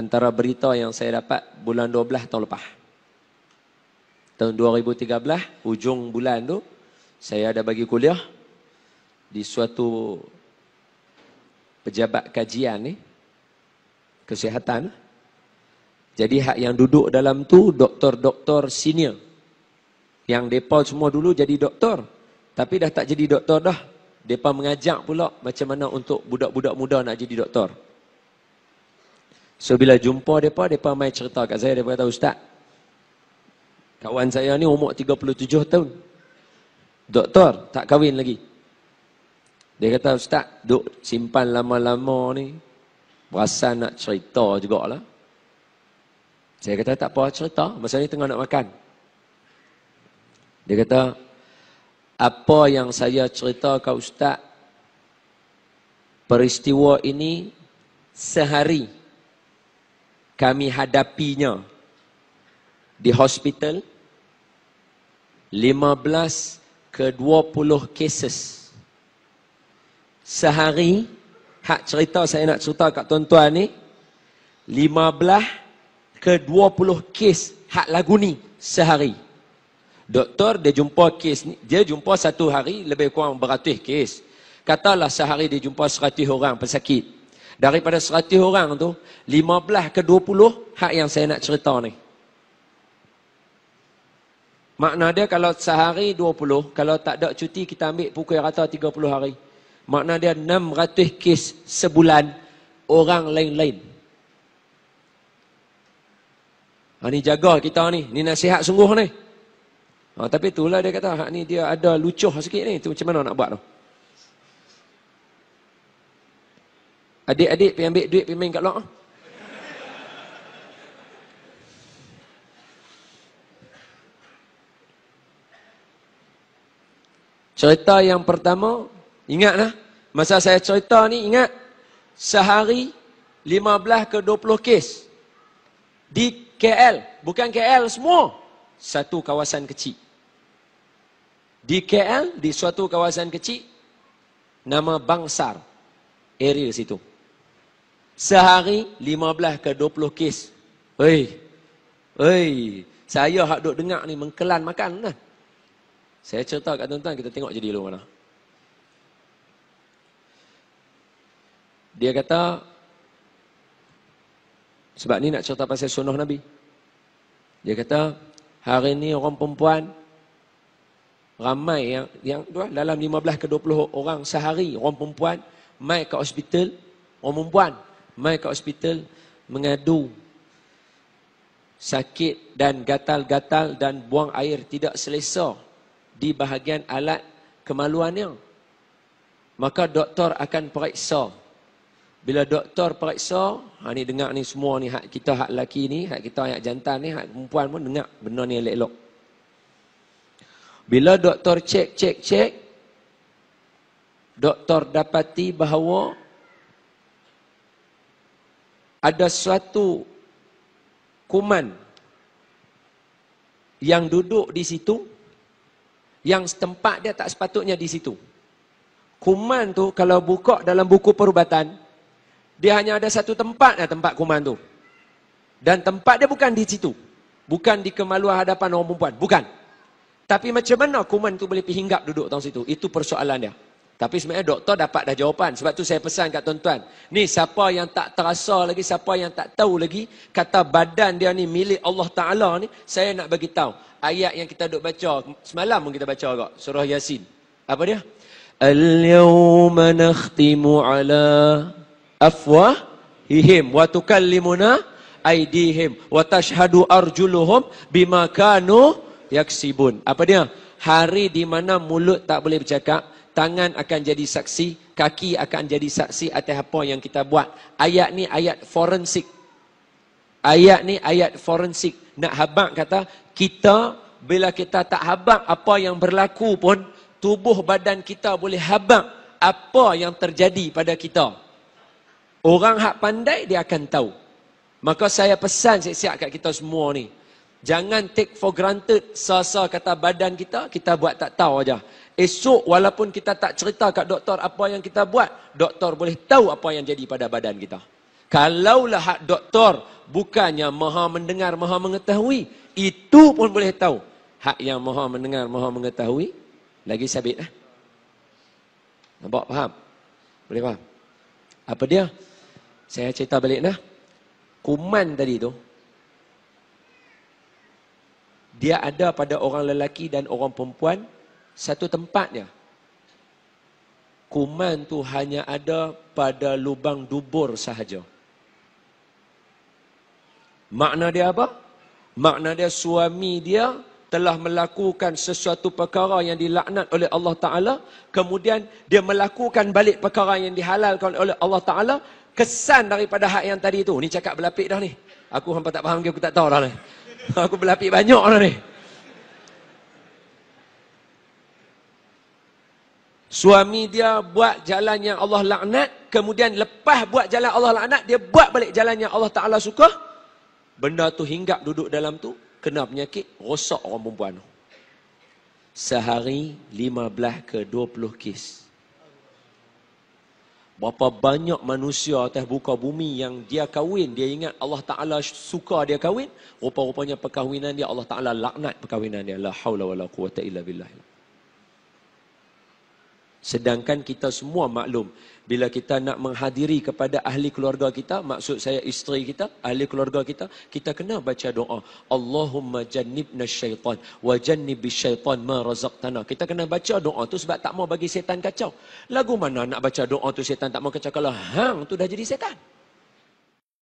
antara berita yang saya dapat bulan 12 tahun lepas. Tahun 2013, hujung bulan tu, saya ada bagi kuliah di suatu pejabat kajian ni, kesihatan. Jadi hak yang duduk dalam tu doktor-doktor senior. Yang mereka semua dulu jadi doktor. Tapi dah tak jadi doktor dah. Mereka mengajak pula macam mana untuk budak-budak muda nak jadi doktor. So bila jumpa mereka, mereka main cerita kat saya. Mereka kata, Ustaz, kawan saya ni umur 37 tahun. Doktor, tak kahwin lagi. Dia kata, Ustaz, duk simpan lama-lama ni. Berasa nak cerita juga lah. Saya kata, tak apa cerita. Masa ni tengah nak makan. Dia kata, apa yang saya cerita kau Ustaz, peristiwa ini sehari. Sehari kami hadapinya di hospital 15 ke 20 cases sehari hak cerita saya nak cerita kat tuan-tuan ni 15 ke 20 kes hak lagu ni sehari doktor dia jumpa kes ni dia jumpa satu hari lebih kurang beratus kes katalah sehari dia jumpa 100 orang pesakit Daripada 100 orang tu, 15 ke 20 hak yang saya nak cerita ni. Makna dia kalau sehari 20, kalau tak ada cuti kita ambil pukul rata 30 hari. Makna dia 600 kes sebulan orang lain-lain. Ha, ni jaga kita ni. Ni nasihat sungguh ni. Ha, tapi itulah dia kata, hak ni dia ada lucuh sikit ni. tu macam mana nak buat tu? No? Adik-adik pergi ambil duit pergi main kat luar. Cerita yang pertama, ingatlah. Masa saya cerita ni, ingat. Sehari 15 ke 20 kes. Di KL. Bukan KL, semua. Satu kawasan kecil. Di KL, di suatu kawasan kecil. Nama Bangsar. Area situ. Sehari 15 ke 20 kes. Hei. Hei. Saya hak duk dengar ni mengkelan makan kan. Saya cerita kat tuan-tuan kita tengok jadi dulu mana. Dia kata sebab ni nak cerita pasal sunnah Nabi. Dia kata hari ni orang perempuan ramai yang yang lah, dalam 15 ke 20 orang sehari orang perempuan mai ke hospital orang perempuan mai ke hospital mengadu sakit dan gatal-gatal dan buang air tidak selesa di bahagian alat kemaluannya maka doktor akan periksa bila doktor periksa ha ni dengar ni semua ni hak kita hak lelaki ni hak kita hak jantan ni hak perempuan pun dengar benar ni elok-elok bila doktor cek cek cek doktor dapati bahawa ada suatu kuman yang duduk di situ yang tempat dia tak sepatutnya di situ. Kuman tu kalau buka dalam buku perubatan dia hanya ada satu tempat lah tempat kuman tu. Dan tempat dia bukan di situ. Bukan di kemaluan hadapan orang perempuan. Bukan. Tapi macam mana kuman tu boleh pihinggap duduk tahun situ? Itu persoalan dia. Tapi sebenarnya doktor dapat dah jawapan. Sebab tu saya pesan kat tuan-tuan. Ni siapa yang tak terasa lagi, siapa yang tak tahu lagi, kata badan dia ni milik Allah Ta'ala ni, saya nak bagi tahu Ayat yang kita duk baca, semalam pun kita baca kot. Surah Yasin. Apa dia? Al-yawma nakhtimu ala afwahihim wa tukallimuna aidihim wa tashhadu arjuluhum bimakanu kanu yaksibun. Apa dia? Hari di mana mulut tak boleh bercakap, tangan akan jadi saksi, kaki akan jadi saksi atas apa yang kita buat. Ayat ni ayat forensik. Ayat ni ayat forensik. Nak habak kata, kita bila kita tak habak apa yang berlaku pun, tubuh badan kita boleh habak apa yang terjadi pada kita. Orang hak pandai dia akan tahu. Maka saya pesan siap-siap kat kita semua ni. Jangan take for granted sasa kata badan kita, kita buat tak tahu aja. Esok walaupun kita tak cerita kat doktor apa yang kita buat, doktor boleh tahu apa yang jadi pada badan kita. Kalaulah hak doktor bukannya maha mendengar, maha mengetahui, itu pun boleh tahu. Hak yang maha mendengar, maha mengetahui, lagi sabit. Eh? Nampak faham? Boleh faham? Apa dia? Saya cerita balik dah. Kuman tadi tu, dia ada pada orang lelaki dan orang perempuan satu tempatnya. Kuman tu hanya ada pada lubang dubur sahaja. Makna dia apa? Makna dia suami dia telah melakukan sesuatu perkara yang dilaknat oleh Allah Ta'ala. Kemudian dia melakukan balik perkara yang dihalalkan oleh Allah Ta'ala. Kesan daripada hak yang tadi itu. Ni cakap berlapik dah ni. Aku hampa tak faham dia aku tak tahu dah ni. Aku belapik banyak orang lah ni. Suami dia buat jalan yang Allah laknat. Kemudian lepas buat jalan Allah laknat, dia buat balik jalan yang Allah Ta'ala suka. Benda tu hinggap duduk dalam tu, kena penyakit, rosak orang perempuan tu. Sehari 15 ke dua puluh kes. Berapa banyak manusia atas buka bumi yang dia kahwin. Dia ingat Allah Ta'ala suka dia kahwin. Rupa-rupanya perkahwinan dia Allah Ta'ala laknat perkahwinan dia. La hawla wa la quwata illa billah. Sedangkan kita semua maklum bila kita nak menghadiri kepada ahli keluarga kita, maksud saya isteri kita, ahli keluarga kita, kita kena baca doa. Allahumma jannibna syaitan wa jannibi syaitan ma razaqtana. Kita kena baca doa tu sebab tak mau bagi setan kacau. Lagu mana nak baca doa tu setan tak mau kacau kalau hang tu dah jadi setan.